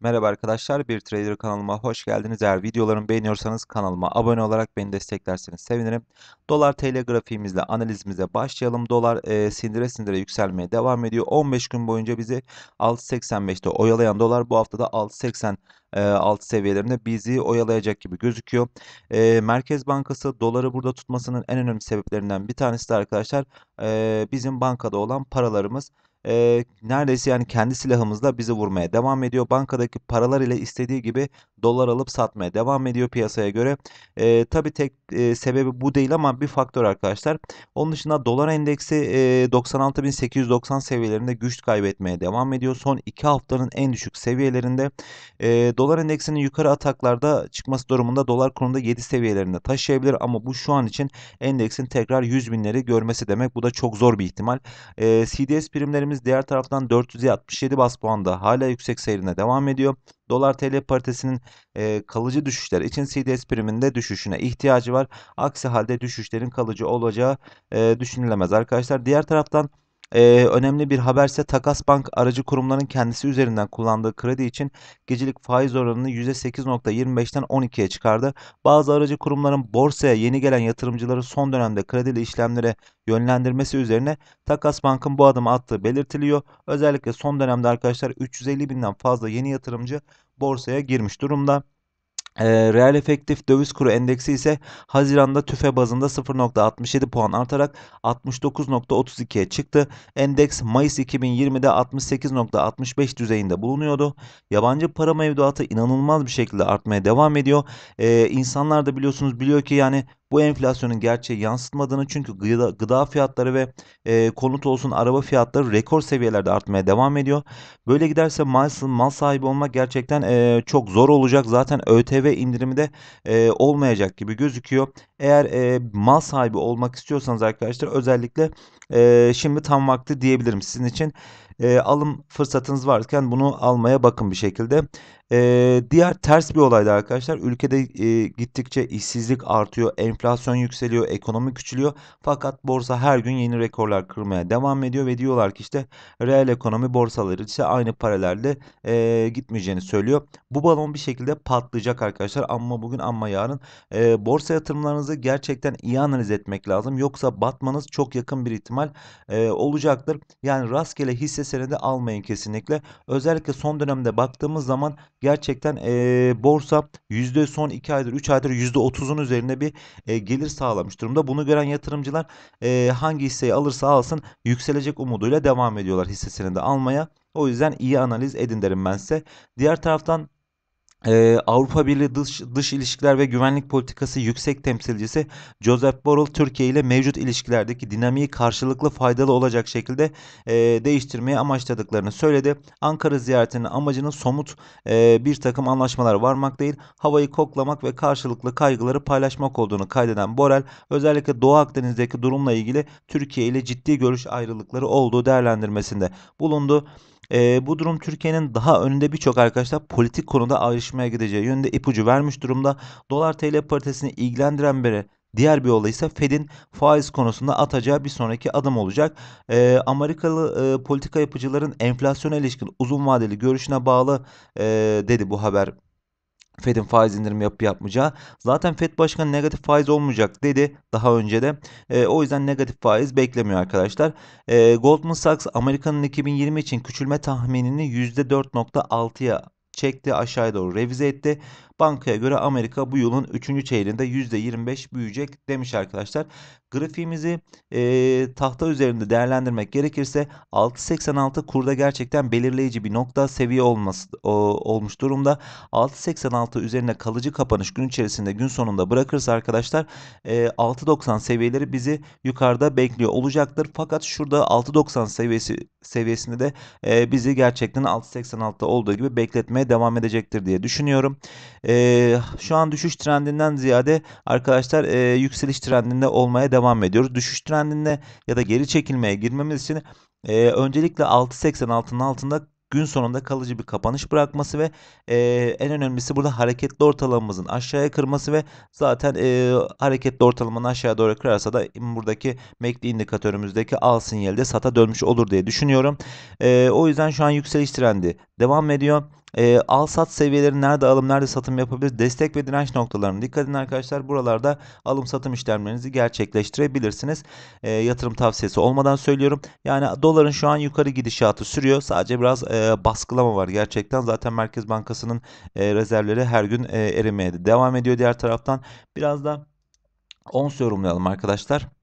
Merhaba arkadaşlar, Bir Trader kanalıma hoş geldiniz. Eğer videolarımı beğeniyorsanız kanalıma abone olarak beni desteklerseniz sevinirim. Dolar TL grafiğimizle analizimize başlayalım. Dolar e, sindire sindire yükselmeye devam ediyor. 15 gün boyunca bizi 6.85'te oyalayan dolar bu hafta da 6.80 e, alt seviyelerinde bizi oyalayacak gibi gözüküyor. E, Merkez Bankası doları burada tutmasının en önemli sebeplerinden bir tanesi de arkadaşlar e, bizim bankada olan paralarımız e, neredeyse yani kendi silahımızla bizi vurmaya devam ediyor. Bankadaki paralar ile istediği gibi dolar alıp satmaya devam ediyor piyasaya göre. E, tabii tek e, sebebi bu değil ama bir faktör arkadaşlar. Onun dışında dolar endeksi e, 96.890 seviyelerinde güç kaybetmeye devam ediyor. Son 2 haftanın en düşük seviyelerinde e, dolar endeksinin yukarı ataklarda çıkması durumunda dolar kurunda 7 seviyelerinde taşıyabilir ama bu şu an için endeksin tekrar 100 binleri görmesi demek. Bu da çok zor bir ihtimal. E, CDS primlerimiz diğer taraftan 467 bas puanda hala yüksek seyrine devam ediyor. Dolar TL paritesinin e, kalıcı düşüşler için CDS priminde düşüşüne ihtiyacı var. Aksi halde düşüşlerin kalıcı olacağı e, düşünülemez arkadaşlar. Diğer taraftan ee, önemli bir haberse Takas Bank aracı kurumların kendisi üzerinden kullandığı kredi için gecelik faiz oranını %8.25'ten 12'ye çıkardı. Bazı aracı kurumların borsaya yeni gelen yatırımcıları son dönemde kredili işlemlere yönlendirmesi üzerine Takas Bank'ın bu adımı attığı belirtiliyor. Özellikle son dönemde arkadaşlar 350 binden fazla yeni yatırımcı borsaya girmiş durumda. E, reel efektif döviz kuru endeksi ise Haziran'da tüfe bazında 0.67 puan artarak 69.32'ye çıktı. Endeks Mayıs 2020'de 68.65 düzeyinde bulunuyordu. Yabancı para mevduatı inanılmaz bir şekilde artmaya devam ediyor. E, insanlar da biliyorsunuz biliyor ki yani bu enflasyonun gerçeği yansıtmadığını çünkü gıda, gıda fiyatları ve e, konut olsun araba fiyatları rekor seviyelerde artmaya devam ediyor. Böyle giderse mal, mal sahibi olmak gerçekten e, çok zor olacak. Zaten ÖTV indirimi de e, olmayacak gibi gözüküyor. Eğer e, mal sahibi olmak istiyorsanız arkadaşlar özellikle e, şimdi tam vakti diyebilirim sizin için. E, alım fırsatınız varken bunu almaya bakın bir şekilde. Ee, diğer ters bir olaydı arkadaşlar ülkede e, gittikçe işsizlik artıyor, enflasyon yükseliyor, ekonomi küçülüyor. Fakat borsa her gün yeni rekorlar kırmaya devam ediyor ve diyorlar ki işte reel ekonomi borsaları ise aynı paralelde e, gitmeyeceğini söylüyor. Bu balon bir şekilde patlayacak arkadaşlar ama bugün ama yarın e, borsa yatırımlarınızı gerçekten iyi analiz etmek lazım. Yoksa batmanız çok yakın bir ihtimal e, olacaktır. Yani rastgele hisse senedi almayın kesinlikle. Özellikle son dönemde baktığımız zaman gerçekten e, borsa yüzde son 2 aydır 3 aydır yüzde %30'un üzerinde bir e, gelir sağlamış durumda. Bunu gören yatırımcılar e, hangi hisseyi alırsa alsın yükselecek umuduyla devam ediyorlar hissesini de almaya. O yüzden iyi analiz edin derim ben size. Diğer taraftan ee, Avrupa Birliği Dış, Dış İlişkiler ve Güvenlik Politikası Yüksek Temsilcisi Joseph Borrell Türkiye ile mevcut ilişkilerdeki dinamiği karşılıklı faydalı olacak şekilde e, değiştirmeyi amaçladıklarını söyledi. Ankara ziyaretinin amacının somut e, bir takım anlaşmalar varmak değil, havayı koklamak ve karşılıklı kaygıları paylaşmak olduğunu kaydeden Borrell, özellikle Doğu Akdeniz'deki durumla ilgili Türkiye ile ciddi görüş ayrılıkları olduğu değerlendirmesinde bulundu. E, bu durum Türkiye'nin daha önünde birçok arkadaşlar politik konuda ayrışmaya gideceği yönünde ipucu vermiş durumda. Dolar TL paritesini ilgilendiren biri Diğer bir olay ise Fed'in faiz konusunda atacağı bir sonraki adım olacak. E, Amerikalı e, politika yapıcıların enflasyona ilişkin uzun vadeli görüşüne bağlı e, dedi bu haber Fed'in faiz indirimi yapıp yapmayacağı. Zaten Fed Başkanı negatif faiz olmayacak dedi daha önce de. E, o yüzden negatif faiz beklemiyor arkadaşlar. E, Goldman Sachs Amerika'nın 2020 için küçülme tahminini %4.6'ya çekti aşağıya doğru revize etti. Bankaya göre Amerika bu yılın 3. çeyreğinde %25 büyüyecek demiş arkadaşlar. Grafiğimizi e, tahta üzerinde değerlendirmek gerekirse 6.86 kurda gerçekten belirleyici bir nokta seviye olması, o, olmuş durumda. 6.86 üzerine kalıcı kapanış gün içerisinde gün sonunda bırakırsa arkadaşlar e, 6.90 seviyeleri bizi yukarıda bekliyor olacaktır. Fakat şurada 6.90 seviyesi seviyesinde de e, bizi gerçekten 6.86 olduğu gibi bekletmeye devam edecektir diye düşünüyorum. E, şu an düşüş trendinden ziyade arkadaşlar e, yükseliş trendinde olmaya devam ediyoruz. Düşüş trendinde ya da geri çekilmeye girmemiz için e, öncelikle 6.86'nın altında gün sonunda kalıcı bir kapanış bırakması ve e, en önemlisi burada hareketli ortalamamızın aşağıya kırması ve zaten e, hareketli ortalamanın aşağıya doğru kırarsa da buradaki MACD indikatörümüzdeki al sinyali de sata dönmüş olur diye düşünüyorum. E, o yüzden şu an yükseliş trendi devam ediyor. E, al sat seviyeleri nerede alım nerede satım yapabilir? Destek ve direnç noktalarını dikkat edin arkadaşlar. Buralarda alım satım işlemlerinizi gerçekleştirebilirsiniz. E, yatırım tavsiyesi olmadan söylüyorum. Yani doların şu an yukarı gidişatı sürüyor. Sadece biraz e, baskılama var gerçekten. Zaten Merkez Bankası'nın e, rezervleri her gün e, erimeye devam ediyor diğer taraftan. Biraz da ons yorumlayalım arkadaşlar.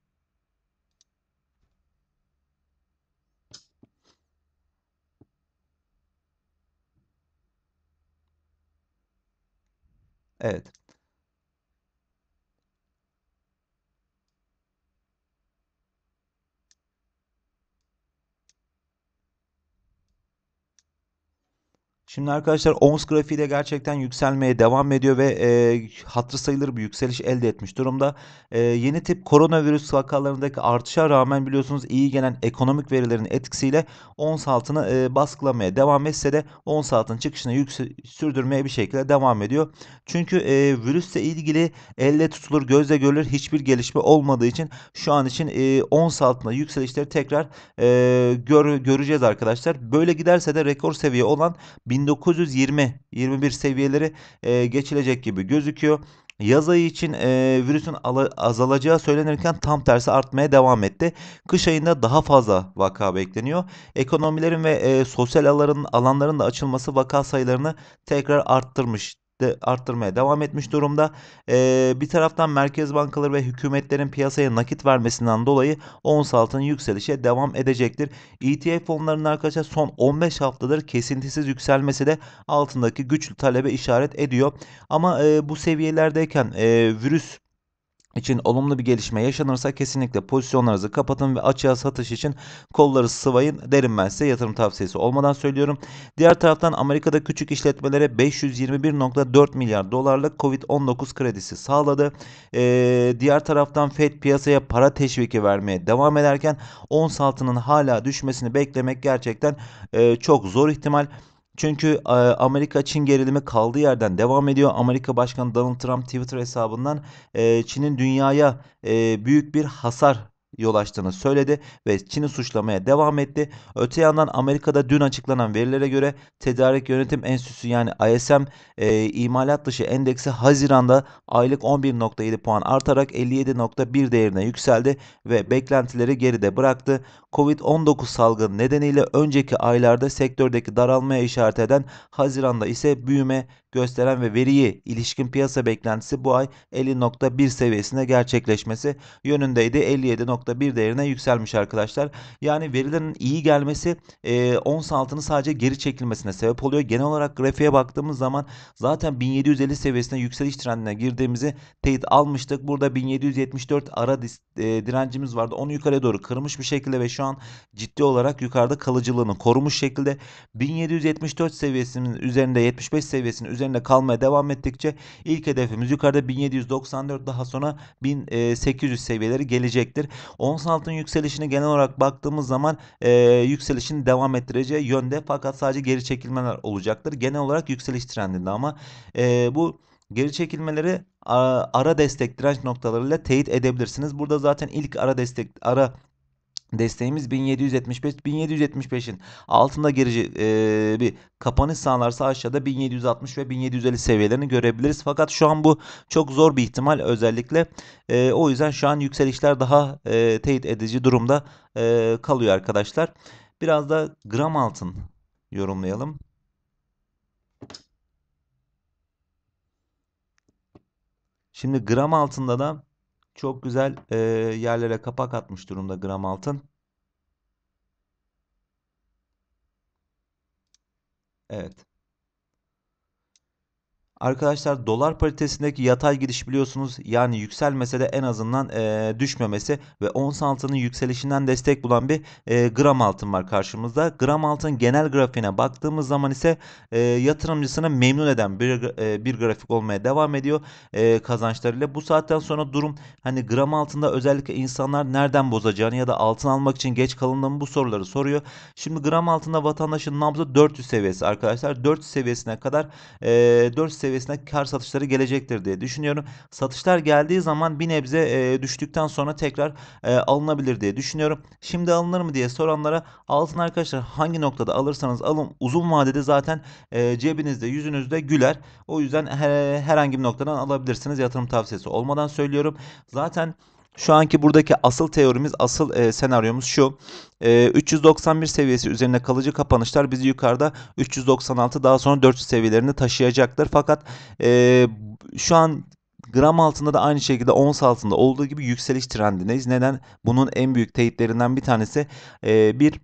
Evet. Şimdi arkadaşlar ons grafiği de gerçekten yükselmeye devam ediyor ve e, hatırı sayılır bir yükseliş elde etmiş durumda. E, yeni tip koronavirüs vakalarındaki artışa rağmen biliyorsunuz iyi gelen ekonomik verilerin etkisiyle ons altını e, baskılamaya devam etse de ons altının çıkışını sürdürmeye bir şekilde devam ediyor. Çünkü e, virüsle ilgili elle tutulur gözle görülür hiçbir gelişme olmadığı için şu an için e, ons altında yükselişleri tekrar e, gör, göreceğiz arkadaşlar. Böyle giderse de rekor seviye olan 1000 1920-21 seviyeleri e, geçilecek gibi gözüküyor. Yaz ayı için e, virüsün azalacağı söylenirken tam tersi artmaya devam etti. Kış ayında daha fazla vaka bekleniyor. Ekonomilerin ve e, sosyal alanların, alanların da açılması vaka sayılarını tekrar arttırmış de arttırmaya devam etmiş durumda. Ee, bir taraftan merkez bankaları ve hükümetlerin piyasaya nakit vermesinden dolayı ons altın yükselişe devam edecektir. ETF fonlarının arkadaşlar son 15 haftadır kesintisiz yükselmesi de altındaki güçlü talebe işaret ediyor. Ama e, bu seviyelerdeyken e, virüs için olumlu bir gelişme yaşanırsa kesinlikle pozisyonlarınızı kapatın ve açığa satış için kolları sıvayın derim ben size yatırım tavsiyesi olmadan söylüyorum. Diğer taraftan Amerika'da küçük işletmelere 521.4 milyar dolarlık Covid-19 kredisi sağladı. Ee, diğer taraftan Fed piyasaya para teşviki vermeye devam ederken ons altının hala düşmesini beklemek gerçekten e, çok zor ihtimal. Çünkü e, Amerika-Çin gerilimi kaldığı yerden devam ediyor. Amerika Başkanı Donald Trump Twitter hesabından e, Çin'in dünyaya e, büyük bir hasar yol açtığını söyledi ve Çin'i suçlamaya devam etti. Öte yandan Amerika'da dün açıklanan verilere göre Tedarik Yönetim Enstitüsü yani ISM e, imalat dışı endeksi Haziran'da aylık 11.7 puan artarak 57.1 değerine yükseldi ve beklentileri geride bıraktı. Covid-19 salgını nedeniyle önceki aylarda sektördeki daralmaya işaret eden Haziran'da ise büyüme gösteren ve veriyi ilişkin piyasa beklentisi bu ay 50.1 seviyesine gerçekleşmesi yönündeydi. 57. %0.1 değerine yükselmiş arkadaşlar. Yani verilerin iyi gelmesi e, ons altını sadece geri çekilmesine sebep oluyor. Genel olarak grafiğe baktığımız zaman zaten 1750 seviyesine yükseliş trendine girdiğimizi teyit almıştık. Burada 1774 ara e, direncimiz vardı. Onu yukarıya doğru kırmış bir şekilde ve şu an ciddi olarak yukarıda kalıcılığını korumuş şekilde 1774 seviyesinin üzerinde 75 seviyesinin üzerinde kalmaya devam ettikçe ilk hedefimiz yukarıda 1794 daha sonra 1800 seviyeleri gelecektir. Ons altın yükselişini genel olarak baktığımız zaman e, yükselişini devam ettireceği yönde fakat sadece geri çekilmeler olacaktır. Genel olarak yükseliş trendinde ama e, bu geri çekilmeleri ara destek direnç noktalarıyla teyit edebilirsiniz. Burada zaten ilk ara destek ara Desteğimiz 1775. 1775'in altında gerici e, bir kapanış sağlarsa aşağıda 1760 ve 1750 seviyelerini görebiliriz. Fakat şu an bu çok zor bir ihtimal özellikle. E, o yüzden şu an yükselişler daha e, teyit edici durumda e, kalıyor arkadaşlar. Biraz da gram altın yorumlayalım. Şimdi gram altında da çok güzel e, yerlere kapak atmış durumda gram altın. Evet. Arkadaşlar dolar paritesindeki yatay gidiş biliyorsunuz yani yükselmese de en azından e, düşmemesi ve ons altının yükselişinden destek bulan bir e, gram altın var karşımızda. Gram altın genel grafiğine baktığımız zaman ise e, yatırımcısını memnun eden bir, e, bir grafik olmaya devam ediyor e, kazançlarıyla. Bu saatten sonra durum hani gram altında özellikle insanlar nereden bozacağını ya da altın almak için geç kalındı mı bu soruları soruyor. Şimdi gram altında vatandaşın nabzı 400 seviyesi arkadaşlar. 400 seviyesine kadar e, 4 seviyesi seviyesine kar satışları gelecektir diye düşünüyorum. Satışlar geldiği zaman bir nebze e, düştükten sonra tekrar e, alınabilir diye düşünüyorum. Şimdi alınır mı diye soranlara altın arkadaşlar hangi noktada alırsanız alın uzun vadede zaten e, cebinizde yüzünüzde güler. O yüzden her, herhangi bir noktadan alabilirsiniz yatırım tavsiyesi olmadan söylüyorum. Zaten şu anki buradaki asıl teorimiz, asıl e, senaryomuz şu. E, 391 seviyesi üzerine kalıcı kapanışlar bizi yukarıda 396 daha sonra 400 seviyelerini taşıyacaktır. Fakat e, şu an gram altında da aynı şekilde ons altında olduğu gibi yükseliş trendindeyiz. Neden? Bunun en büyük teyitlerinden bir tanesi e, bir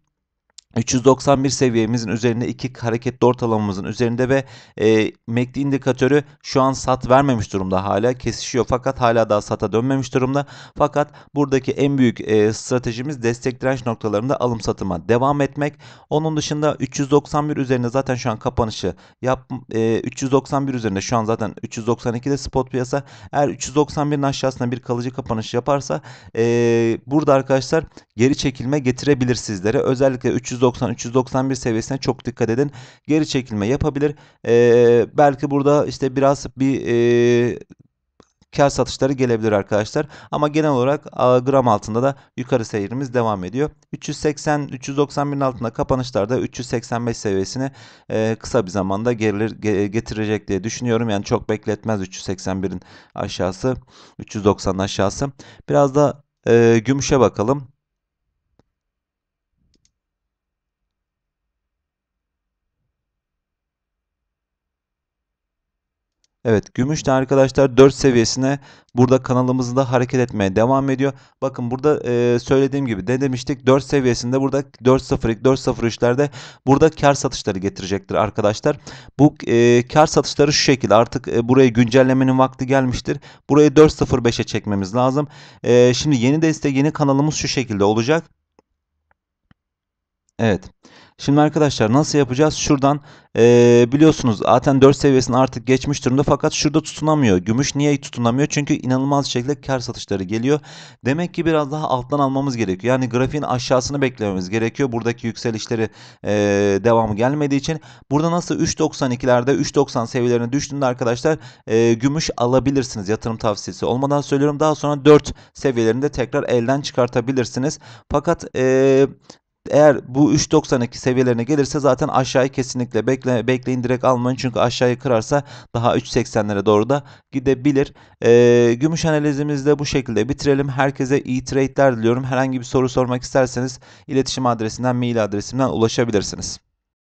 391 seviyemizin üzerinde 2 hareketli ortalamamızın üzerinde ve e, MACD indikatörü şu an sat vermemiş durumda hala kesişiyor fakat hala daha sata dönmemiş durumda fakat buradaki en büyük e, stratejimiz destek direnç noktalarında alım satıma devam etmek onun dışında 391 üzerinde zaten şu an kapanışı yap e, 391 üzerinde şu an zaten 392'de spot piyasa eğer 391'in aşağısına bir kalıcı kapanış yaparsa e, burada arkadaşlar geri çekilme getirebilir sizlere özellikle 300 390-391 seviyesine çok dikkat edin. Geri çekilme yapabilir. E, belki burada işte biraz bir e, kar satışları gelebilir arkadaşlar. Ama genel olarak gram altında da yukarı seyirimiz devam ediyor. 380 391'in altında kapanışlarda 385 seviyesine e, kısa bir zamanda gerilir getirecek diye düşünüyorum. Yani çok bekletmez 381'in aşağısı, 390'ın aşağısı. Biraz da e, gümüşe bakalım. Evet gümüş de arkadaşlar 4 seviyesine burada kanalımızda hareket etmeye devam ediyor. Bakın burada e, söylediğim gibi ne demiştik 4 seviyesinde burada 4.02 4.03'lerde burada kar satışları getirecektir arkadaşlar. Bu e, kar satışları şu şekilde artık e, buraya güncellemenin vakti gelmiştir. Burayı 4.05'e çekmemiz lazım. E, şimdi yeni deste yeni kanalımız şu şekilde olacak. Evet. Şimdi arkadaşlar nasıl yapacağız? Şuradan ee, biliyorsunuz zaten 4 seviyesini artık geçmiş durumda fakat şurada tutunamıyor. Gümüş niye tutunamıyor? Çünkü inanılmaz şekilde kar satışları geliyor. Demek ki biraz daha alttan almamız gerekiyor. Yani grafiğin aşağısını beklememiz gerekiyor. Buradaki yükselişleri ee, devamı gelmediği için. Burada nasıl 3.92'lerde 3.90 seviyelerine düştüğünde arkadaşlar ee, gümüş alabilirsiniz. Yatırım tavsiyesi olmadan söylüyorum. Daha sonra 4 seviyelerinde tekrar elden çıkartabilirsiniz. Fakat ee, eğer bu 3.92 seviyelerine gelirse zaten aşağıyı kesinlikle bekle, bekleyin direkt almayın. Çünkü aşağıyı kırarsa daha 3.80'lere doğru da gidebilir. E, gümüş analizimizi de bu şekilde bitirelim. Herkese iyi trade'ler diliyorum. Herhangi bir soru sormak isterseniz iletişim adresinden, mail adresimden ulaşabilirsiniz.